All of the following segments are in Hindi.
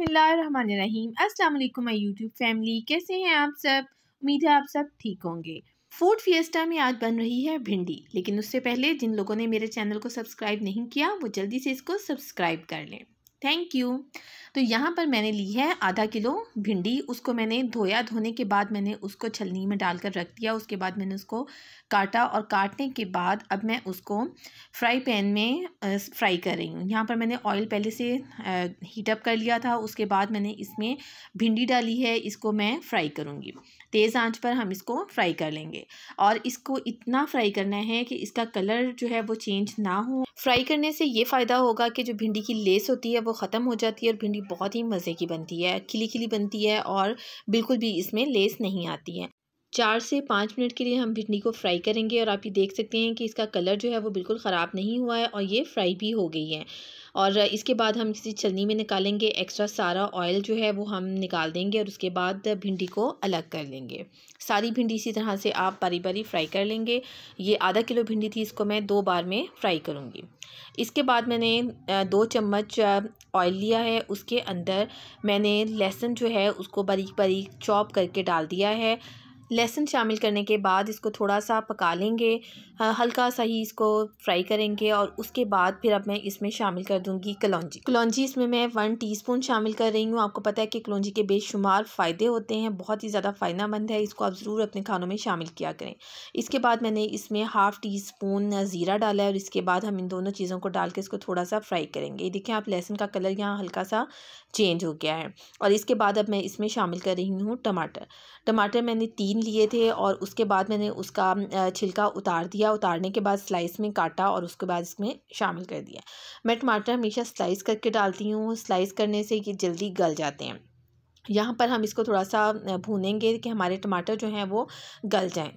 अस्सलाम वालेकुम माई यूट्यूब फैमिली कैसे हैं आप सब उम्मीद है आप सब ठीक होंगे फूड फिएस्टा में आज बन रही है भिंडी लेकिन उससे पहले जिन लोगों ने मेरे चैनल को सब्सक्राइब नहीं किया वो जल्दी से इसको सब्सक्राइब कर लें थैंक यू तो यहाँ पर मैंने ली है आधा किलो भिंडी उसको मैंने धोया धोने के बाद मैंने उसको छलनी में डालकर रख दिया उसके बाद मैंने उसको काटा और काटने के बाद अब मैं उसको फ्राई पैन में फ्राई कर रही हूँ यहाँ पर मैंने ऑयल पहले से हीटअप कर लिया था उसके बाद मैंने इसमें भिंडी डाली है इसको मैं फ्राई करूँगी तेज़ आंच पर हम इसको फ्राई कर लेंगे और इसको इतना फ्राई करना है कि इसका कलर जो है वो चेंज ना हो फ्राई करने से ये फ़ायदा होगा कि जो भिंडी की लेस होती है वो ख़त्म हो जाती है और भिंडी बहुत ही मज़े की बनती है खिली खिली बनती है और बिल्कुल भी इसमें लेस नहीं आती है चार से पाँच मिनट के लिए हम भिंडी को फ्राई करेंगे और आप ये देख सकते हैं कि इसका कलर जो है वो बिल्कुल ख़राब नहीं हुआ है और ये फ्राई भी हो गई है और इसके बाद हम किसी छलनी में निकालेंगे एक्स्ट्रा सारा ऑयल जो है वो हम निकाल देंगे और उसके बाद भिंडी को अलग कर लेंगे सारी भिंडी इसी तरह से आप बारी बारी फ्राई कर लेंगे ये आधा किलो भिंडी थी इसको मैं दो बार में फ्राई करूँगी इसके बाद मैंने दो चम्मच ऑयल लिया है उसके अंदर मैंने लहसुन जो है उसको बारीक बारीक चॉप करके डाल दिया है लहसुन शामिल करने के बाद इसको थोड़ा सा पका लेंगे हल्का सा ही इसको फ्राई करेंगे और उसके बाद फिर अब मैं इसमें शामिल कर दूंगी कलौजी कलौजी इसमें मैं वन टीस्पून शामिल कर रही हूँ आपको पता है कि कलौजी के बेशुमार फ़ायदे होते हैं बहुत ही ज़्यादा फ़ायदेमंद है इसको आप ज़रूर अपने खानों में शामिल किया करें इसके बाद मैंने इसमें हाफ़ टी स्पून ज़ीरा डाला है और इसके बाद हम इन दोनों चीज़ों को डाल के इसको थोड़ा सा फ्राई करेंगे देखिए आप लहसुन का कलर यहाँ हल्का सा चेंज हो गया है और इसके बाद अब मैं इसमें शामिल कर रही हूँ टमाटर टमाटर मैंने तीन बीन लिए थे और उसके बाद मैंने उसका छिलका उतार दिया उतारने के बाद स्लाइस में काटा और उसके बाद इसमें शामिल कर दिया मैं टमाटर हमेशा स्लाइस करके डालती हूँ स्लाइस करने से ये जल्दी गल जाते हैं यहाँ पर हम इसको थोड़ा सा भूनेंगे कि हमारे टमाटर जो हैं वो गल जाएँ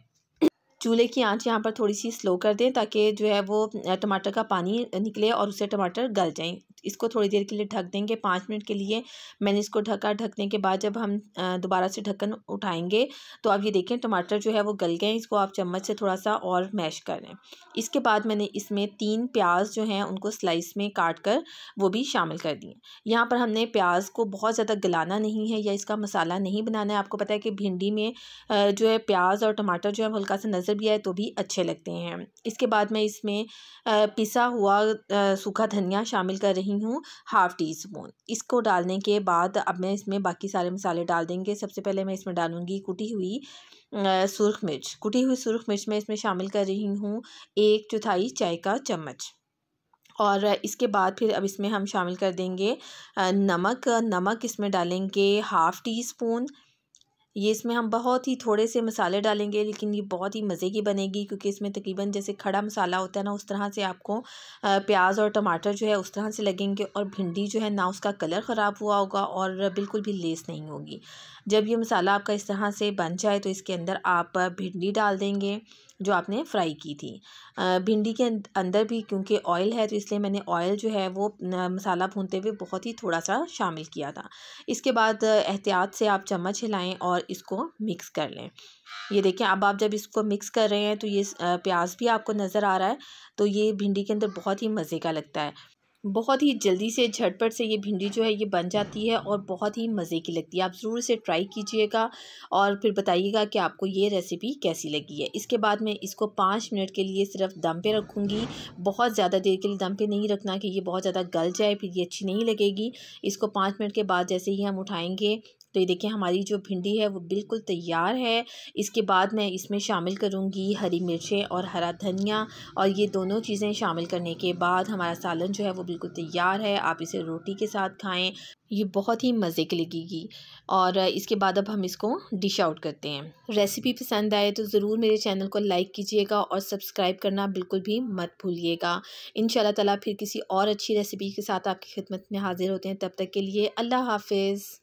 चूल्हे की आंच यहाँ पर थोड़ी सी स्लो कर दें ताकि जो है वो टमाटर का पानी निकले और उससे टमाटर गल जाएं इसको थोड़ी देर के लिए ढक देंगे पाँच मिनट के लिए मैंने इसको ढका ढकने के बाद जब हम दोबारा से ढक्कन उठाएंगे तो आप ये देखें टमाटर जो है वो गल गए इसको आप चम्मच से थोड़ा सा और मैश कर लें इसके बाद मैंने इसमें तीन प्याज जो हैं उनको स्लाइस में काट कर वो भी शामिल कर दिए यहाँ पर हमने प्याज को बहुत ज़्यादा गलाना नहीं है या इसका मसाला नहीं बनाना है आपको पता है कि भिंडी में जो है प्याज और टमाटर जो है हल्का सा नज़र भी आए तो भी अच्छे लगते हैं इसके बाद मैं इसमें पिसा हुआ सूखा धनिया शामिल कर रही रही हूँ हाफ़ टी स्पून इसको डालने के बाद अब मैं इसमें बाकी सारे मसाले डाल देंगे सबसे पहले मैं इसमें डालूँगी कुटी हुई सुरख मिर्च कुटी हुई सुरख मिर्च मैं इसमें शामिल कर रही हूँ एक चौथाई चाय का चम्मच और इसके बाद फिर अब इसमें हम शामिल कर देंगे नमक नमक इसमें डालेंगे हाफ़ टी स्पून ये इसमें हम बहुत ही थोड़े से मसाले डालेंगे लेकिन ये बहुत ही मज़े की बनेगी क्योंकि इसमें तकरीबन जैसे खड़ा मसाला होता है ना उस तरह से आपको प्याज और टमाटर जो है उस तरह से लगेंगे और भिंडी जो है ना उसका कलर ख़राब हुआ होगा और बिल्कुल भी लेस नहीं होगी जब ये मसाला आपका इस तरह से बन जाए तो इसके अंदर आप भिंडी डाल देंगे जो आपने फ्राई की थी भिंडी के अंदर भी क्योंकि ऑयल है तो इसलिए मैंने ऑयल जो है वो मसाला भूनते हुए बहुत ही थोड़ा सा शामिल किया था इसके बाद एहतियात से आप चम्मच हिलाएं और इसको मिक्स कर लें ये देखें अब आप जब इसको मिक्स कर रहे हैं तो ये प्याज भी आपको नज़र आ रहा है तो ये भिंडी के अंदर बहुत ही मज़े का लगता है बहुत ही जल्दी से झटपट से ये भिंडी जो है ये बन जाती है और बहुत ही मज़े की लगती है आप ज़रूर इसे ट्राई कीजिएगा और फिर बताइएगा कि आपको ये रेसिपी कैसी लगी है इसके बाद मैं इसको पाँच मिनट के लिए सिर्फ दम पे रखूँगी बहुत ज़्यादा देर के लिए दम पे नहीं रखना कि ये बहुत ज़्यादा गल जाए फिर ये अच्छी नहीं लगेगी इसको पाँच मिनट के बाद जैसे ही हम उठाएँगे तो ये देखिए हमारी जो भिंडी है वो बिल्कुल तैयार है इसके बाद मैं इसमें शामिल करूँगी हरी मिर्चें और हरा धनिया और ये दोनों चीज़ें शामिल करने के बाद हमारा सालन जो है वो बिल्कुल तैयार है आप इसे रोटी के साथ खाएँ ये बहुत ही मज़े की लगेगी और इसके बाद अब हम इसको डिश आउट करते हैं रेसिपी पसंद आए तो ज़रूर मेरे चैनल को लाइक कीजिएगा और सब्सक्राइब करना बिल्कुल भी मत भूलिएगा इन ताला फिर किसी और अच्छी रेसिपी के साथ आपकी खिदमत में हाज़िर होते हैं तब तक के लिए अल्लाह हाफिज़